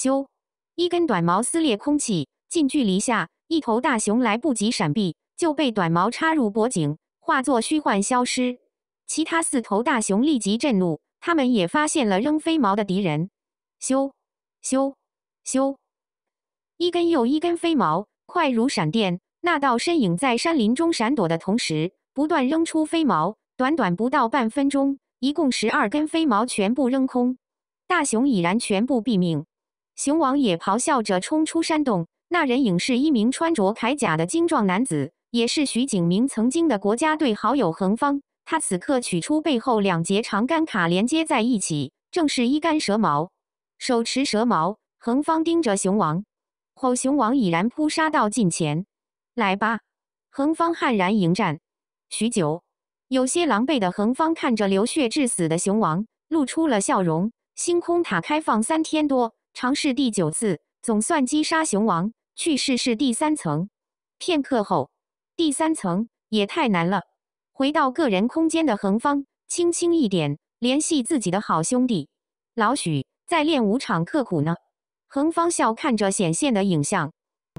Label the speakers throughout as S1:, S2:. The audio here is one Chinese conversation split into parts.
S1: 咻！一根短毛撕裂空气，近距离下，一头大熊来不及闪避，就被短毛插入脖颈，化作虚幻消失。其他四头大熊立即震怒，他们也发现了扔飞毛的敌人。咻！咻！咻！一根又一根飞毛，快如闪电。那道身影在山林中闪躲的同时，不断扔出飞毛。短短不到半分钟，一共十二根飞毛全部扔空，大熊已然全部毙命。熊王也咆哮着冲出山洞。那人影是一名穿着铠甲的精壮男子，也是徐景明曾经的国家队好友横方。他此刻取出背后两节长杆，卡连接在一起，正是一杆蛇矛。手持蛇矛，横方盯着熊王。吼！熊王已然扑杀到近前。来吧，横方悍然迎战。许久，有些狼狈的横方看着流血致死的熊王，露出了笑容。星空塔开放三天多。尝试第九次，总算击杀熊王。去试试第三层。片刻后，第三层也太难了。回到个人空间的恒方，轻轻一点，联系自己的好兄弟老许，在练武场刻苦呢。恒方笑看着显现的影像：“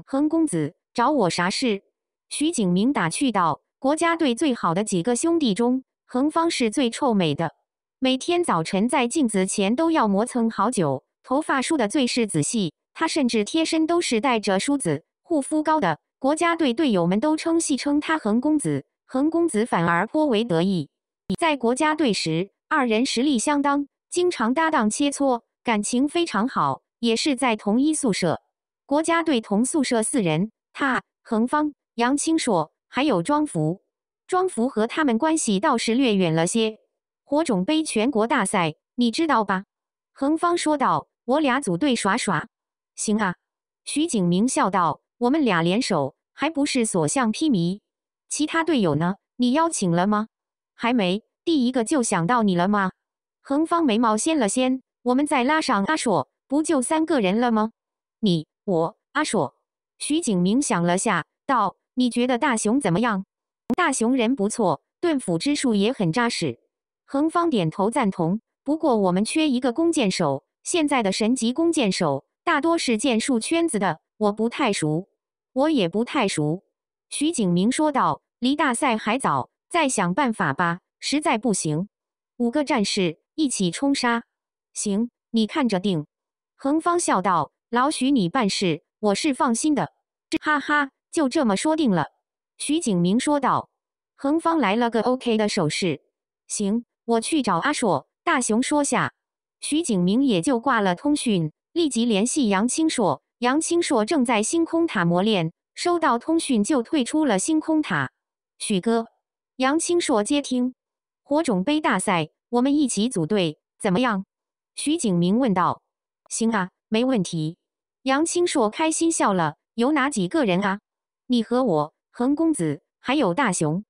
S1: 恒公子找我啥事？”徐景明打趣道：“国家队最好的几个兄弟中，恒方是最臭美的，每天早晨在镜子前都要磨蹭好久。”头发梳的最是仔细，他甚至贴身都是带着梳子、护肤膏的。国家队队友们都称戏称他“恒公子”，恒公子反而颇为得意。在国家队时，二人实力相当，经常搭档切磋，感情非常好，也是在同一宿舍。国家队同宿舍四人，他、恒方、杨清硕，还有庄福。庄福和他们关系倒是略远了些。火种杯全国大赛，你知道吧？恒方说道。我俩组队耍耍，行啊！徐景明笑道：“我们俩联手，还不是所向披靡？”其他队友呢？你邀请了吗？还没。第一个就想到你了吗？横方眉毛掀了掀：“我们再拉上阿硕，不就三个人了吗？”你、我、阿硕。徐景明想了下，道：“你觉得大雄怎么样？”大雄人不错，盾斧之术也很扎实。横方点头赞同。不过我们缺一个弓箭手。现在的神级弓箭手大多是剑术圈子的，我不太熟，我也不太熟。”徐景明说道，“离大赛还早，再想办法吧。实在不行，五个战士一起冲杀，行，你看着定。”恒方笑道，“老许，你办事，我是放心的。”哈哈，就这么说定了。”徐景明说道。恒方来了个 OK 的手势，“行，我去找阿硕、大雄说下。”徐景明也就挂了通讯，立即联系杨清硕。杨清硕正在星空塔磨练，收到通讯就退出了星空塔。许哥，杨清硕接听。火种杯大赛，我们一起组队，怎么样？徐景明问道。行啊，没问题。杨清硕开心笑了。有哪几个人啊？你和我，恒公子，还有大雄。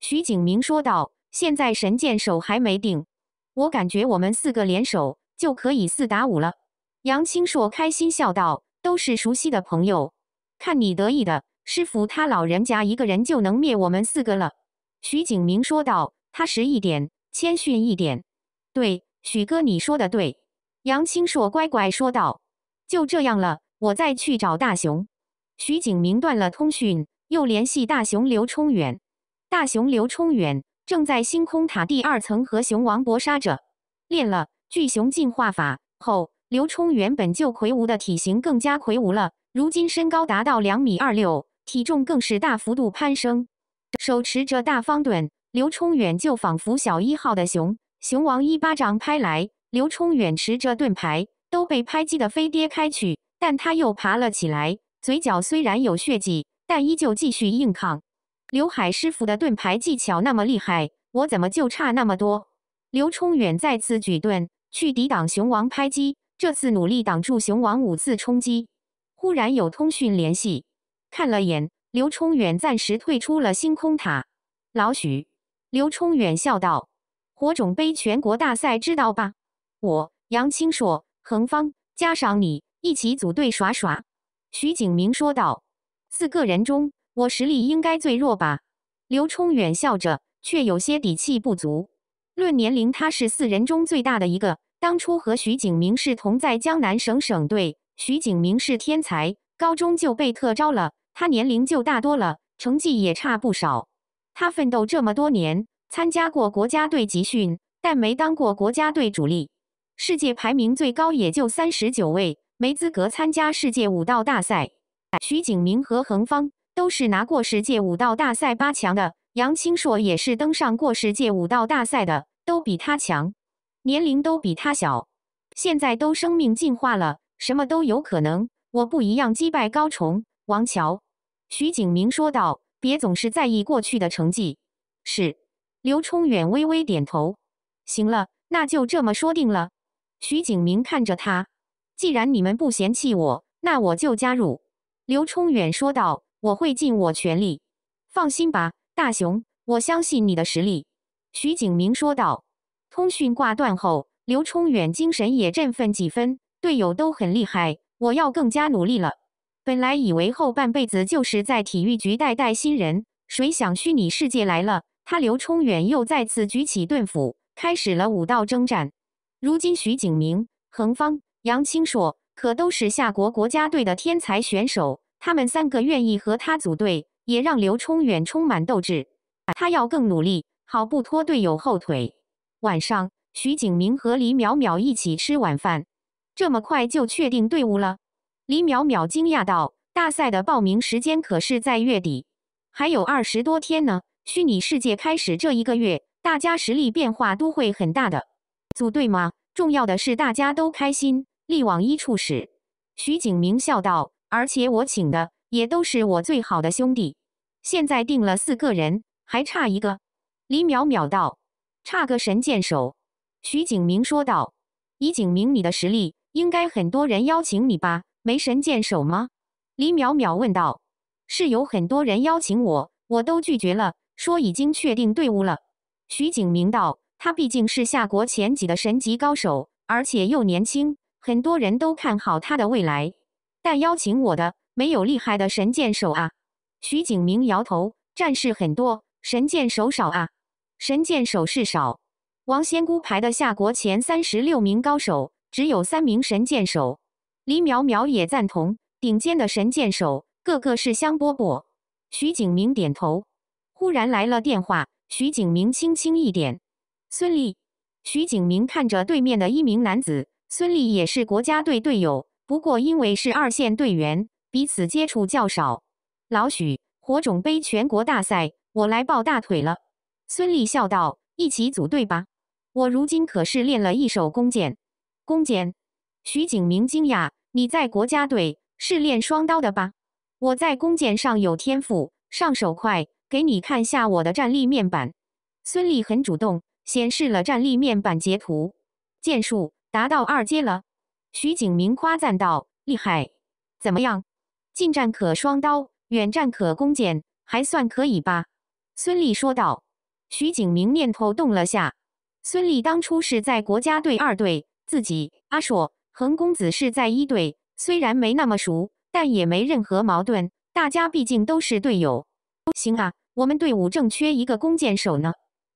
S1: 徐景明说道。现在神箭手还没定。我感觉我们四个联手就可以四打五了。”杨清硕开心笑道，“都是熟悉的朋友，看你得意的，师傅他老人家一个人就能灭我们四个了。”徐景明说道，“踏实一点，谦逊一点。”“对，许哥你说的对。”杨清硕乖乖说道，“就这样了，我再去找大雄。”徐景明断了通讯，又联系大雄、刘冲远。大雄、刘冲远。正在星空塔第二层和熊王搏杀着，练了巨熊进化法后，刘冲原本就魁梧的体型更加魁梧了。如今身高达到两米二六，体重更是大幅度攀升。手持着大方盾，刘冲远就仿佛小一号的熊。熊王一巴掌拍来，刘冲远持着盾牌都被拍击的飞跌开去，但他又爬了起来，嘴角虽然有血迹，但依旧继续硬抗。刘海师傅的盾牌技巧那么厉害，我怎么就差那么多？刘冲远再次举盾去抵挡熊王拍击，这次努力挡住熊王五次冲击。忽然有通讯联系，看了眼，刘冲远暂时退出了星空塔。老许，刘冲远笑道：“火种杯全国大赛知道吧？我杨清硕、恒方加上你一起组队耍耍。”徐景明说道：“四个人中。”我实力应该最弱吧？刘冲远笑着，却有些底气不足。论年龄，他是四人中最大的一个。当初和徐景明是同在江南省省队，徐景明是天才，高中就被特招了，他年龄就大多了，成绩也差不少。他奋斗这么多年，参加过国家队集训，但没当过国家队主力。世界排名最高也就三十九位，没资格参加世界武道大赛。徐景明和恒方。都是拿过世界武道大赛八强的，杨清硕也是登上过世界武道大赛的，都比他强，年龄都比他小，现在都生命进化了，什么都有可能。我不一样，击败高崇、王乔、徐景明说道。别总是在意过去的成绩。是。刘冲远微微点头。行了，那就这么说定了。徐景明看着他，既然你们不嫌弃我，那我就加入。刘冲远说道。我会尽我全力，放心吧，大雄，我相信你的实力。”徐景明说道。通讯挂断后，刘冲远精神也振奋几分，队友都很厉害，我要更加努力了。本来以为后半辈子就是在体育局带带新人，谁想虚拟世界来了，他刘冲远又再次举起盾斧，开始了武道征战。如今，徐景明、恒方、杨清硕可都是夏国国家队的天才选手。他们三个愿意和他组队，也让刘冲远充满斗志。他要更努力，好不拖队友后腿。晚上，徐景明和李淼淼一起吃晚饭。这么快就确定队伍了？李淼淼惊讶道：“大赛的报名时间可是在月底，还有二十多天呢。虚拟世界开始这一个月，大家实力变化都会很大的。组队吗？重要的是大家都开心，力往一处使。”徐景明笑道。而且我请的也都是我最好的兄弟，现在定了四个人，还差一个。李淼淼道：“差个神箭手。”徐景明说道：“以景明你的实力，应该很多人邀请你吧？没神箭手吗？”李淼淼问道：“是有很多人邀请我，我都拒绝了，说已经确定队伍了。”徐景明道：“他毕竟是夏国前几的神级高手，而且又年轻，很多人都看好他的未来。”但邀请我的没有厉害的神箭手啊！徐景明摇头，战士很多，神箭手少啊。神箭手是少，王仙姑排的夏国前三十六名高手，只有三名神箭手。李淼淼也赞同，顶尖的神箭手个个是香饽饽。徐景明点头，忽然来了电话。徐景明轻轻一点，孙俪。徐景明看着对面的一名男子，孙俪也是国家队队友。不过，因为是二线队员，彼此接触较少。老许，火种杯全国大赛，我来抱大腿了。孙俪笑道：“一起组队吧，我如今可是练了一手弓箭。”弓箭。徐景明惊讶：“你在国家队是练双刀的吧？我在弓箭上有天赋，上手快。给你看下我的战力面板。”孙俪很主动，显示了战力面板截图，箭术达到二阶了。徐景明夸赞道：“厉害，怎么样？近战可双刀，远战可弓箭，还算可以吧？”孙俪说道。徐景明念头动了下。孙俪当初是在国家队二队，自己阿硕、恒公子是在一队，虽然没那么熟，但也没任何矛盾，大家毕竟都是队友，不行啊。我们队伍正缺一个弓箭手呢。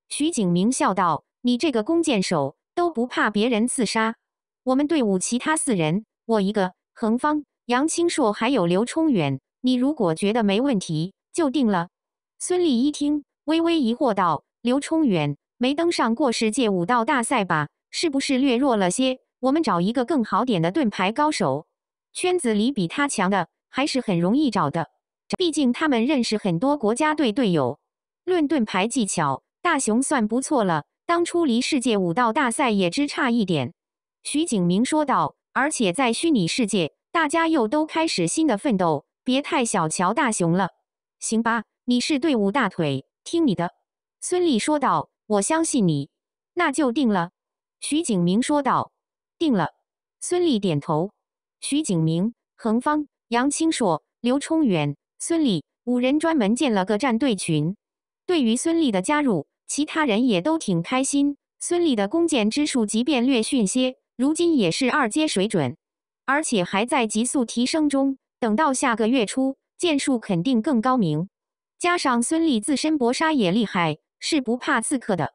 S1: 徐景明笑道：“你这个弓箭手都不怕别人刺杀？”我们队伍其他四人，我一个，恒方、杨清硕，还有刘冲远。你如果觉得没问题，就定了。孙俪一听，微微疑惑道：“刘冲远没登上过世界武道大赛吧？是不是略弱了些？我们找一个更好点的盾牌高手，圈子里比他强的还是很容易找的。毕竟他们认识很多国家队队友。论盾牌技巧，大雄算不错了，当初离世界武道大赛也只差一点。”徐景明说道：“而且在虚拟世界，大家又都开始新的奋斗。别太小瞧大雄了，行吧？你是队伍大腿，听你的。”孙俪说道：“我相信你，那就定了。”徐景明说道：“定了。”孙俪点头。徐景明、恒方、杨清硕、刘冲远、孙俪五人专门建了个战队群。对于孙俪的加入，其他人也都挺开心。孙俪的弓箭之术，即便略逊些。如今也是二阶水准，而且还在急速提升中。等到下个月初，剑术肯定更高明。加上孙俪自身搏杀也厉害，是不怕刺客的。